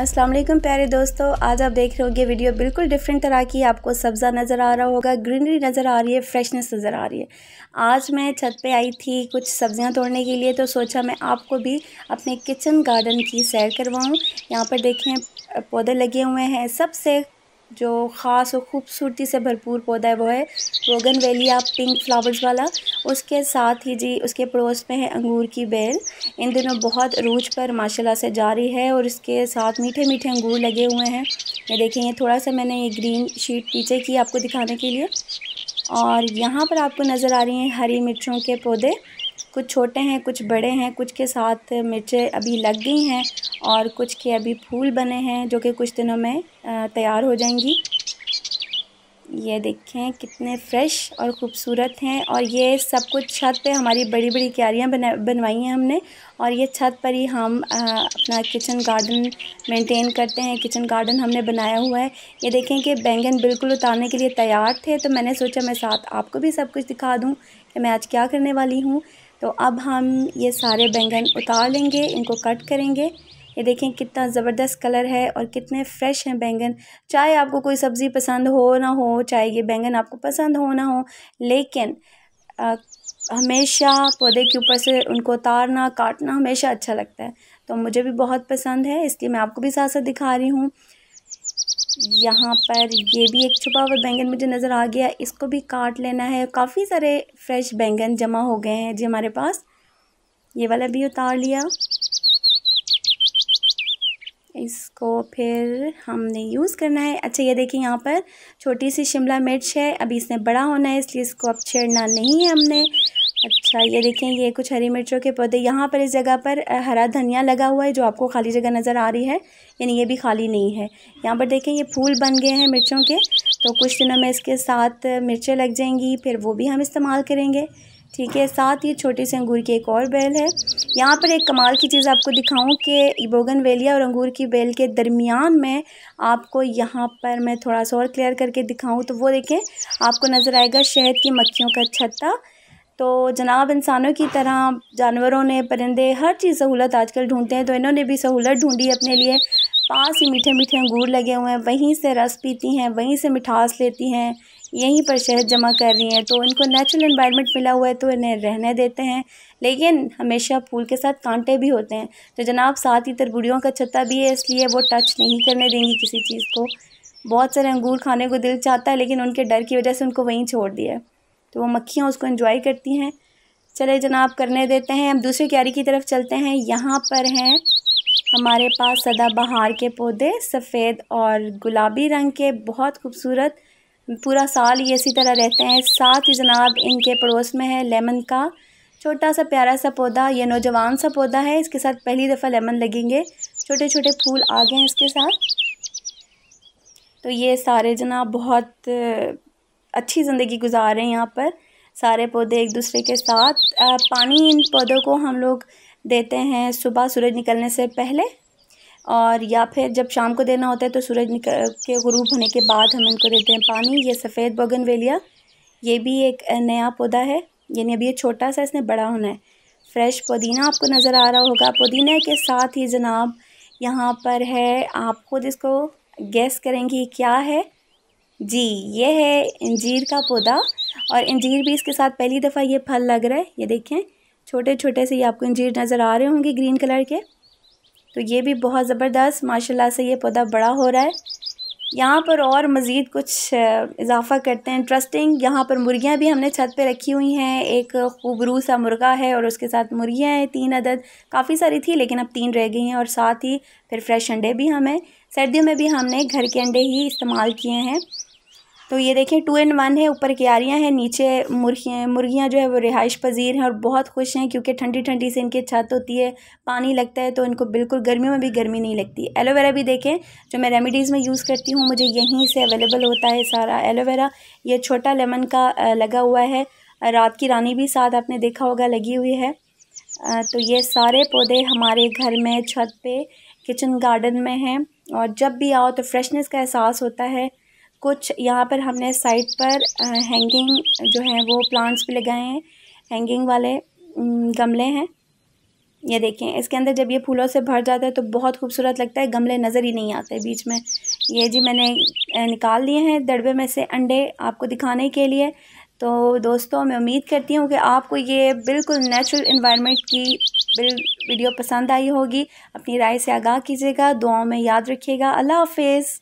अस्सलाम वालेकुम प्यारे दोस्तों आज आप देख रहे होंगे वीडियो बिल्कुल डिफरेंट तरह की आपको सब्ज़ा नज़र आ रहा होगा ग्रीनरी नज़र आ रही है फ्रेशनेस नज़र आ रही है आज मैं छत पे आई थी कुछ सब्ज़ियां तोड़ने के लिए तो सोचा मैं आपको भी अपने किचन गार्डन की सैर करवाऊँ यहाँ पर देखें पौधे लगे हुए हैं सबसे जो ख़ास और ख़ूबसूरती से भरपूर पौधा है वो है रोगन वैलिया पिंक फ्लावर्स वाला उसके साथ ही जी उसके पड़ोस में है अंगूर की बेल इन दिनों बहुत रूज पर माशाल्लाह से जारी है और इसके साथ मीठे मीठे अंगूर लगे हुए हैं ये देखें ये थोड़ा सा मैंने ये ग्रीन शीट पीछे की आपको दिखाने के लिए और यहाँ पर आपको नज़र आ रही हैं हरी मिर्चों के पौधे कुछ छोटे हैं कुछ बड़े हैं कुछ के साथ मिर्चें अभी लग गई हैं और कुछ के अभी फूल बने हैं जो कि कुछ दिनों में तैयार हो जाएंगी ये देखें कितने फ्रेश और ख़ूबसूरत हैं और ये सब कुछ छत पे हमारी बड़ी बड़ी क्यारियाँ बना बनवाई हैं हमने और ये छत पर ही हम आ, अपना किचन गार्डन मेंटेन करते हैं किचन गार्डन हमने बनाया हुआ है ये देखें कि बैंगन बिल्कुल उतारने के लिए तैयार थे तो मैंने सोचा मैं साथ आपको भी सब कुछ दिखा दूँ कि मैं आज क्या करने वाली हूँ तो अब हम ये सारे बैंगन उतार लेंगे इनको कट करेंगे ये देखें कितना ज़बरदस्त कलर है और कितने फ्रेश हैं बैंगन चाहे आपको कोई सब्ज़ी पसंद हो ना हो चाहे ये बैंगन आपको पसंद हो ना हो लेकिन आ, हमेशा पौधे के ऊपर से उनको उतारना काटना हमेशा अच्छा लगता है तो मुझे भी बहुत पसंद है इसलिए मैं आपको भी साथ साथ दिखा रही हूँ यहाँ पर ये भी एक छुपा हुआ बैंगन मुझे नज़र आ गया इसको भी काट लेना है काफ़ी सारे फ्रेश बैंगन जमा हो गए हैं जी हमारे पास ये वाला भी उतार लिया इसको फिर हमने यूज़ करना है अच्छा ये देखिए यहाँ पर छोटी सी शिमला मिर्च है अभी इसने बड़ा होना है इसलिए इसको अब छेड़ना नहीं है हमने अच्छा ये देखें ये कुछ हरी मिर्चों के पौधे यहाँ पर इस जगह पर हरा धनिया लगा हुआ है जो आपको खाली जगह नज़र आ रही है यानी ये भी खाली नहीं है यहाँ पर देखें ये फूल बन गए हैं मिर्चों के तो कुछ दिनों में इसके साथ मिर्चें लग जाएंगी फिर वो भी हम इस्तेमाल करेंगे ठीक है साथ ही छोटे से अंगूर की एक और बेल है यहाँ पर एक कमाल की चीज़ आपको दिखाऊं कि बोगन वेलिया और अंगूर की बेल के दरमियान में आपको यहाँ पर मैं थोड़ा सा और क्लियर करके दिखाऊं तो वो देखें आपको नज़र आएगा शहद की मक्खियों का छत्ता तो जनाब इंसानों की तरह जानवरों ने परिंदे हर चीज़ सहूलत आजकल ढूंढते हैं तो इन्होंने भी सहूलत ढूंढी अपने लिए पास ही मीठे मीठे अंगूर लगे हुए हैं वहीं से रस पीती हैं वहीं से मिठास लेती हैं यहीं पर शहद जमा कर रही हैं तो इनको नेचुरल इन्वायरमेंट मिला हुआ है तो इन्हें रहने देते हैं लेकिन हमेशा फूल के साथ कांटे भी होते हैं तो जनाब साथ ही तरबुड़ियों का छत्ता भी है इसलिए वो टच नहीं करने देंगी किसी चीज़ को बहुत सारे अंगूर खाने को दिल चाहता है लेकिन उनके डर की वजह से उनको वहीं छोड़ दिया है तो वो मक्खियाँ उसको इन्जॉय करती हैं चले जनाब करने देते हैं अब दूसरी क्यारी की तरफ चलते हैं यहाँ पर हैं हमारे पास सदाबहार के पौधे सफ़ेद और गुलाबी रंग के बहुत खूबसूरत पूरा साल ये इसी तरह रहते हैं साथ ही जनाब इनके पड़ोस में है लेमन का छोटा सा प्यारा सा पौधा ये नौजवान सा पौधा है इसके साथ पहली दफ़ा लेमन लगेंगे छोटे छोटे फूल आ गए हैं इसके साथ तो ये सारे जनाब बहुत अच्छी ज़िंदगी गुजार रहे हैं यहाँ पर सारे पौधे एक दूसरे के साथ आ, पानी इन पौधों को हम लोग देते हैं सुबह सूरज निकलने से पहले और या फिर जब शाम को देना होता है तो सूरज निकल के गुरूब होने के बाद हम इनको देते हैं पानी ये सफ़ेद वेलिया ये भी एक नया पौधा है यानी अभी ये छोटा सा इसने बड़ा होना है फ्रेश पुदीना आपको नज़र आ रहा होगा पुदीने के साथ ही जनाब यहाँ पर है आप खुद इसको गैस करेंगी क्या है जी ये है इंजीर का पौधा और इंजीर भी इसके साथ पहली दफ़ा ये फल लग रहा है ये देखें छोटे छोटे से ये आपको इंजीर नज़र आ रहे होंगे ग्रीन कलर के तो ये भी बहुत ज़बरदस्त माशाल्लाह से ये पौधा बड़ा हो रहा है यहाँ पर और मज़ीद कुछ इजाफा करते हैं ट्रस्टिंग यहाँ पर मुर्गियाँ भी हमने छत पे रखी हुई हैं एक खूबरू सा मुर्गा है और उसके साथ मुर्गियाँ हैं तीन अदद काफ़ी सारी थी लेकिन अब तीन रह गई हैं और साथ ही फिर फ्रेश अंडे भी हमें सर्दियों में भी हमने घर के अंडे ही इस्तेमाल किए हैं तो ये देखिए टू एंड वन है ऊपर क्यारियाँ हैं नीचे मुर्गियाँ मुर्गियाँ जो है वो रिहाइश पजीर हैं और बहुत खुश हैं क्योंकि ठंडी ठंडी से इनकी छत होती है पानी लगता है तो इनको बिल्कुल गर्मियों में भी गर्मी नहीं लगती एलोवेरा भी देखें जो मैं रेमिडीज़ में यूज़ करती हूँ मुझे यहीं से अवेलेबल होता है सारा एलोवेरा ये छोटा लेमन का लगा हुआ है रात की रानी भी साथ आपने देखा होगा लगी हुई है तो ये सारे पौधे हमारे घर में छत पे किचन गार्डन में हैं और जब भी आओ तो फ्रेशनेस का एहसास होता है कुछ यहाँ पर हमने साइड पर हैंगिंग जो है वो प्लांट्स भी लगाए हैं हैंगिंग वाले गमले हैं ये देखें इसके अंदर जब ये फूलों से भर जाता है तो बहुत खूबसूरत लगता है गमले नज़र ही नहीं आते बीच में ये जी मैंने निकाल लिए हैं दड़बे में से अंडे आपको दिखाने के लिए तो दोस्तों मैं उम्मीद करती हूँ कि आपको ये बिल्कुल नेचुरल इन्वायरमेंट की बिल वीडियो पसंद आई होगी अपनी राय से आगाह कीजिएगा दुआओं में याद रखिएगा अल्लाह हाफिज़